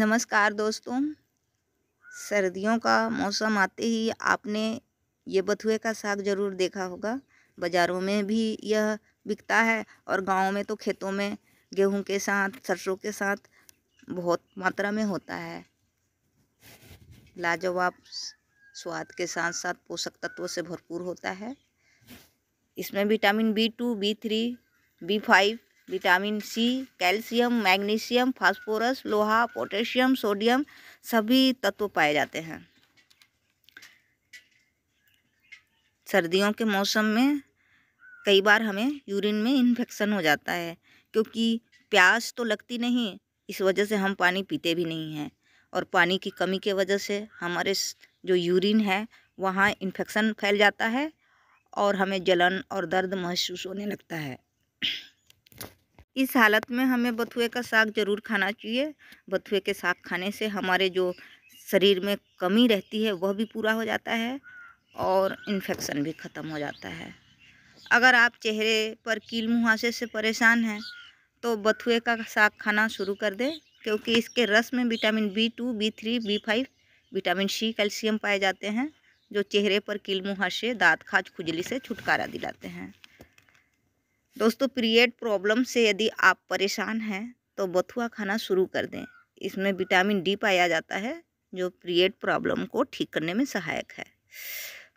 नमस्कार दोस्तों सर्दियों का मौसम आते ही आपने ये बथुए का साग ज़रूर देखा होगा बाज़ारों में भी यह बिकता है और गाँव में तो खेतों में गेहूं के साथ सरसों के साथ बहुत मात्रा में होता है लाजवाब स्वाद के साथ साथ पोषक तत्वों से भरपूर होता है इसमें vitamin B two B three B five vitamin C calcium magnesium phosphorus लोहा पोटेशियम सोडियम सभी तत्व पाए जाते हैं सर्दियों के मौसम में कई बार हमें यूरिन में इन्फेक्शन हो जाता है क्योंकि प्यास तो लगती नहीं इस वजह से हम पानी पीते भी नहीं हैं और पानी की कमी के वजह से हमारे जो यूरिन है वहाँ इन्फेक्शन फैल जाता है और हमें जलन और दर्द महसूस होने लगता है इस हालत में हमें बथुए का साग ज़रूर खाना चाहिए बथुए के साग खाने से हमारे जो शरीर में कमी रहती है वह भी पूरा हो जाता है और इन्फेक्शन भी ख़त्म हो जाता है अगर आप चेहरे पर कील मुहासे से परेशान हैं तो बथुए का साग खाना शुरू कर दें क्योंकि इसके रस में vitamin B two B three B five vitamin C calcium पाए जाते हैं जो चेहरे पर कील मुहासे दाँत खाज खुजली से छुटकारा दिलाते हैं दोस्तों पीरियड प्रॉब्लम से यदि आप परेशान हैं तो बथुआ खाना शुरू कर दें इसमें विटामिन डी पाया जाता है जो पीरियड प्रॉब्लम को ठीक करने में सहायक है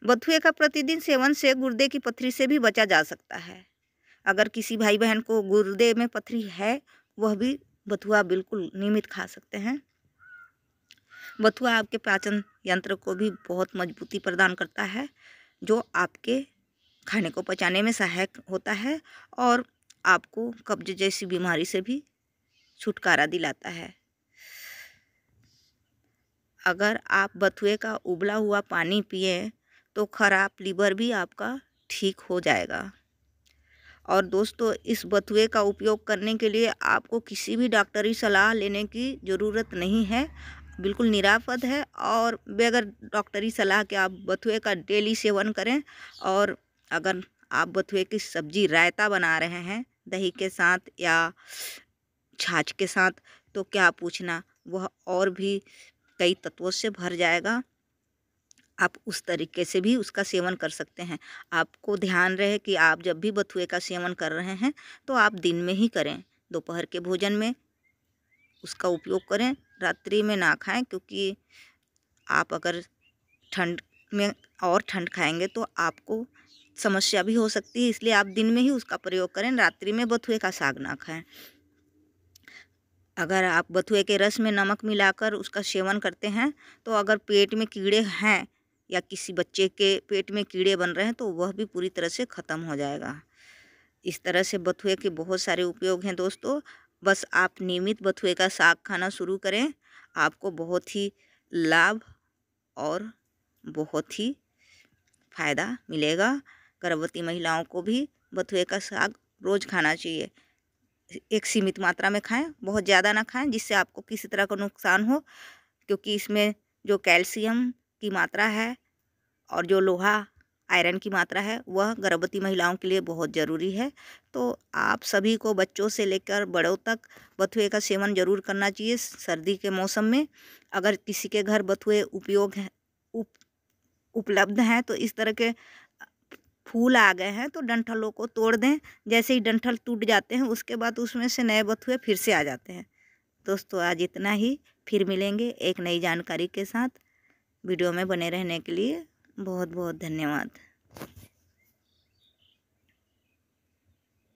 बथुए का प्रतिदिन सेवन से गुर्दे की पथरी से भी बचा जा सकता है अगर किसी भाई बहन को गुर्दे में पथरी है वह भी बथुआ बिल्कुल नियमित खा सकते हैं बथुआ आपके पाचन यंत्र को भी बहुत मजबूती प्रदान करता है जो आपके खाने को पचाने में सहायक होता है और आपको कब्ज जैसी बीमारी से भी छुटकारा दिलाता है अगर आप बथुए का उबला हुआ पानी पिए तो खराब लीवर भी आपका ठीक हो जाएगा और दोस्तों इस बथुए का उपयोग करने के लिए आपको किसी भी डॉक्टरी सलाह लेने की ज़रूरत नहीं है बिल्कुल निरापद है और बगैर डॉक्टरी सलाह के आप बथुए का डेली सेवन करें और अगर आप बथुए की सब्जी रायता बना रहे हैं दही के साथ या छाछ के साथ तो क्या पूछना वह और भी कई तत्वों से भर जाएगा आप उस तरीके से भी उसका सेवन कर सकते हैं आपको ध्यान रहे कि आप जब भी बथुए का सेवन कर रहे हैं तो आप दिन में ही करें दोपहर के भोजन में उसका उपयोग करें रात्रि में ना खाएं क्योंकि आप अगर ठंड में और ठंड खाएंगे तो आपको समस्या भी हो सकती है इसलिए आप दिन में ही उसका प्रयोग करें रात्रि में बथुए का साग ना खाएं अगर आप बथुए के रस में नमक मिलाकर उसका सेवन करते हैं तो अगर पेट में कीड़े हैं या किसी बच्चे के पेट में कीड़े बन रहे हैं तो वह भी पूरी तरह से ख़त्म हो जाएगा इस तरह से बथुए के बहुत सारे उपयोग हैं दोस्तों बस आप नियमित बथुए का साग खाना शुरू करें आपको बहुत ही लाभ और बहुत ही फ़ायदा मिलेगा गर्भवती महिलाओं को भी बथुए का साग रोज़ खाना चाहिए एक सीमित मात्रा में खाएं बहुत ज़्यादा ना खाएं जिससे आपको किसी तरह का नुकसान हो क्योंकि इसमें जो कैल्शियम की मात्रा है और जो लोहा आयरन की मात्रा है वह गर्भवती महिलाओं के लिए बहुत ज़रूरी है तो आप सभी को बच्चों से लेकर बड़ों तक बथुए का सेवन जरूर करना चाहिए सर्दी के मौसम में अगर किसी के घर बथुए उपयोग हैं उप उपलब्ध हैं तो इस तरह के फूल आ गए हैं तो डंठलों को तोड़ दें जैसे ही डंठल टूट जाते हैं उसके बाद उसमें से नए बथुए फिर से आ जाते हैं दोस्तों आज इतना ही फिर मिलेंगे एक नई जानकारी के साथ वीडियो में बने रहने के लिए बहुत बहुत धन्यवाद